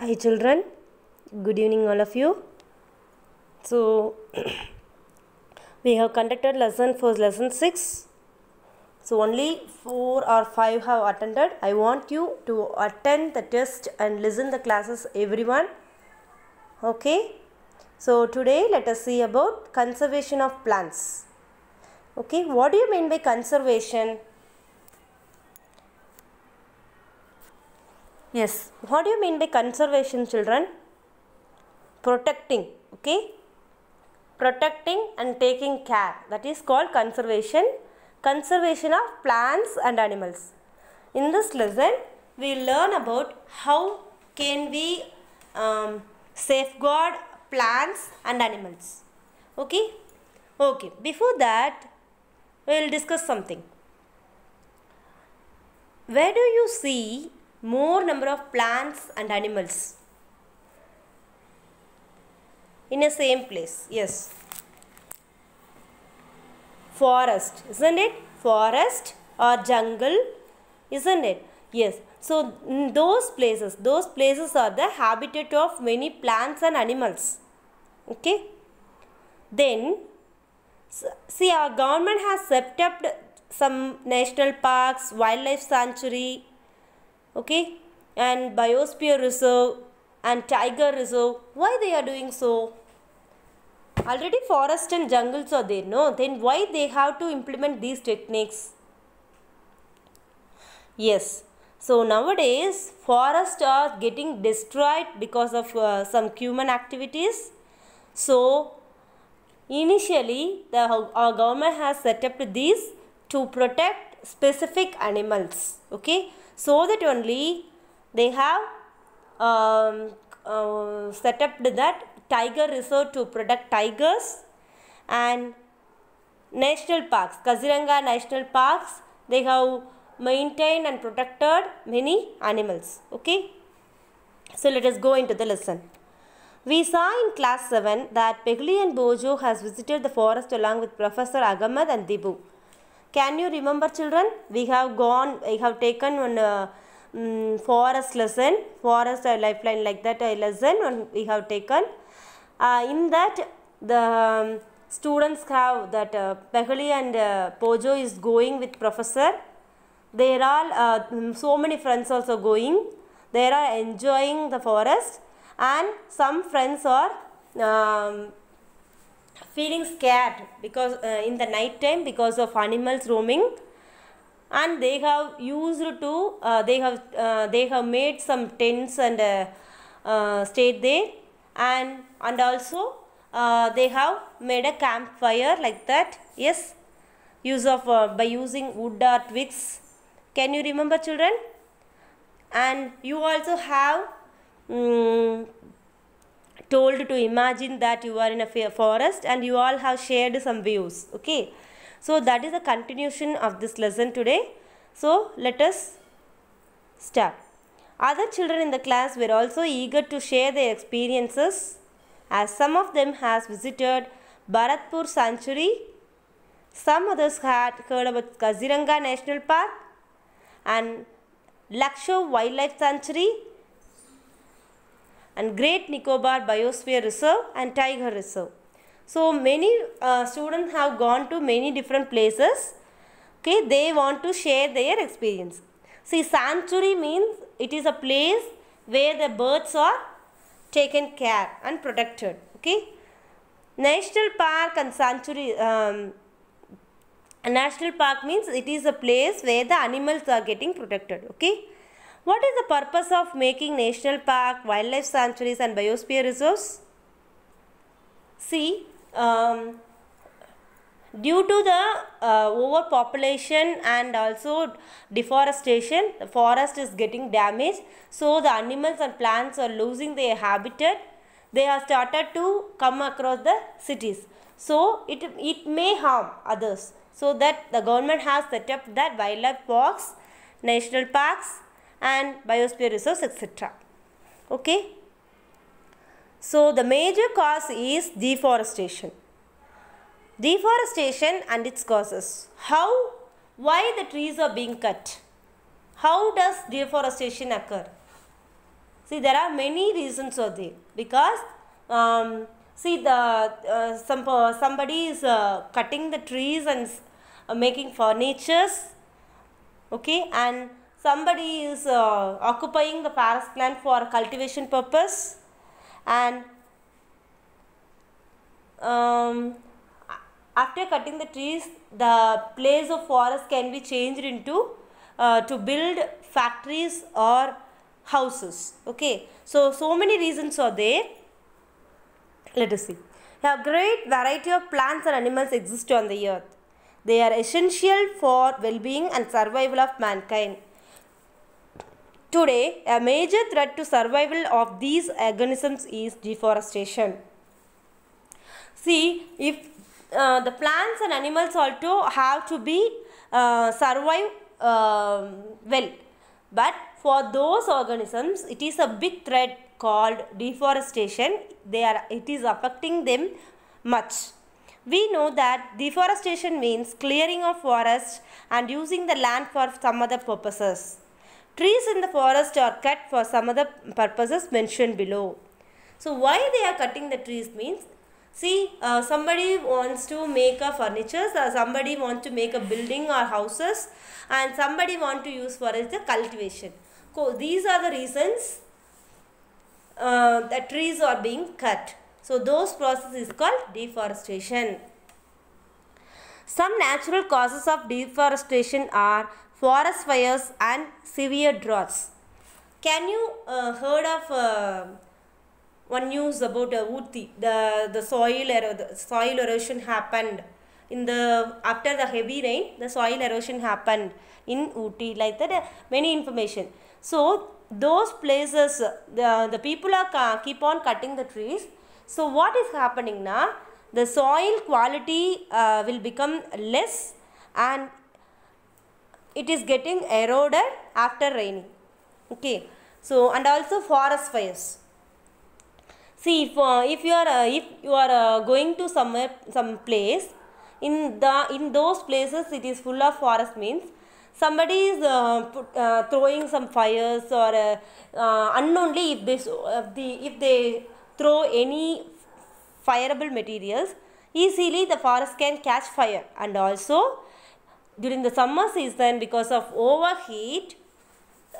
hi children good evening all of you so we have conducted lesson for lesson 6 so only 4 or 5 have attended i want you to attend the test and listen the classes everyone okay so today let us see about conservation of plants okay what do you mean by conservation Yes. What do you mean by conservation children? Protecting. Okay. Protecting and taking care. That is called conservation. Conservation of plants and animals. In this lesson, we learn about how can we um, safeguard plants and animals. Okay. Okay. Before that, we will discuss something. Where do you see more number of plants and animals in a same place. Yes. Forest, isn't it? Forest or jungle, isn't it? Yes. So, those places, those places are the habitat of many plants and animals. Okay. Then, see our government has set up some national parks, wildlife sanctuary, okay and biosphere reserve and tiger reserve why they are doing so already forest and jungles are there no then why they have to implement these techniques yes so nowadays forests are getting destroyed because of uh, some human activities so initially the our government has set up these to protect specific animals okay so that only they have um, uh, set up that tiger reserve to protect tigers and national parks Kaziranga national parks they have maintained and protected many animals okay so let us go into the lesson we saw in class 7 that Pegli and Bojo has visited the forest along with Professor Agamad and Dibu. Can you remember children? We have gone, We have taken one uh, um, forest lesson, forest uh, lifeline like that uh, lesson we have taken. Uh, in that the um, students have that uh, and uh, Pojo is going with professor. They are all, uh, mm, so many friends also going. They are enjoying the forest and some friends are um, feeling scared because uh, in the night time because of animals roaming and they have used to uh, they have uh, they have made some tents and uh, uh, stayed there and and also uh, they have made a campfire like that yes use of by using wood or twigs can you remember children and you also have um, told to imagine that you are in a forest and you all have shared some views. Okay. So that is the continuation of this lesson today. So let us start. Other children in the class were also eager to share their experiences as some of them has visited Bharatpur Sanctuary, some others had heard about Kaziranga National Park and Lakshya Wildlife Sanctuary and Great Nicobar Biosphere Reserve and Tiger Reserve. So many uh, students have gone to many different places. Okay, they want to share their experience. See, sanctuary means it is a place where the birds are taken care and protected. Okay, national park and sanctuary. Um, a national park means it is a place where the animals are getting protected. Okay. What is the purpose of making national park, wildlife sanctuaries and biosphere reserves? See, um, due to the uh, overpopulation and also deforestation, the forest is getting damaged. So the animals and plants are losing their habitat. They have started to come across the cities. So it, it may harm others. So that the government has set up that wildlife parks, national parks and biosphere reserves etc. Okay. So the major cause is deforestation. Deforestation and its causes. How, why the trees are being cut? How does deforestation occur? See there are many reasons for there because um, see the uh, some, uh, somebody is uh, cutting the trees and uh, making furnitures okay and somebody is uh, occupying the forest land for cultivation purpose and um, after cutting the trees the place of forest can be changed into uh, to build factories or houses okay so so many reasons are there let us see a great variety of plants and animals exist on the earth they are essential for well-being and survival of mankind Today, a major threat to survival of these organisms is deforestation. See, if uh, the plants and animals also have to be uh, survive uh, well. But for those organisms, it is a big threat called deforestation. They are, it is affecting them much. We know that deforestation means clearing of forests and using the land for some other purposes. Trees in the forest are cut for some other purposes mentioned below. So why they are cutting the trees means, see uh, somebody wants to make a furniture, or somebody wants to make a building or houses and somebody want to use for the cultivation. So these are the reasons uh, the trees are being cut. So those process is called deforestation. Some natural causes of deforestation are forest fires and severe droughts. Can you uh, heard of uh, one news about uh, Uti, the, the soil, the soil erosion happened in the after the heavy rain the soil erosion happened in Uti like that uh, many information so those places uh, the, the people are keep on cutting the trees so what is happening now the soil quality uh, will become less and it is getting eroded after raining. Okay. So, and also forest fires. See, if, uh, if you are, uh, if you are uh, going to somewhere, uh, some place, in, the, in those places it is full of forest means somebody is uh, put, uh, throwing some fires or uh, uh unknowingly if they if they throw any fireable materials, easily the forest can catch fire and also during the summer season because of overheat,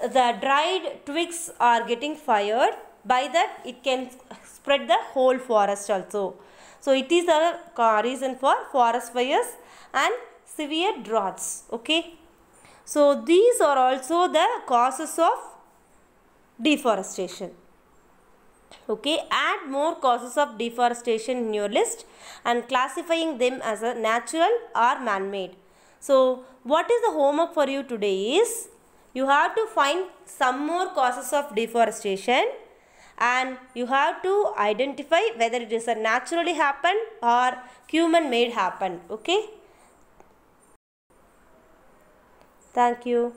the dried twigs are getting fired. By that, it can spread the whole forest also. So, it is a uh, reason for forest fires and severe droughts. Okay. So, these are also the causes of deforestation okay add more causes of deforestation in your list and classifying them as a natural or man-made so what is the homework for you today is you have to find some more causes of deforestation and you have to identify whether it is a naturally happened or human made happened okay thank you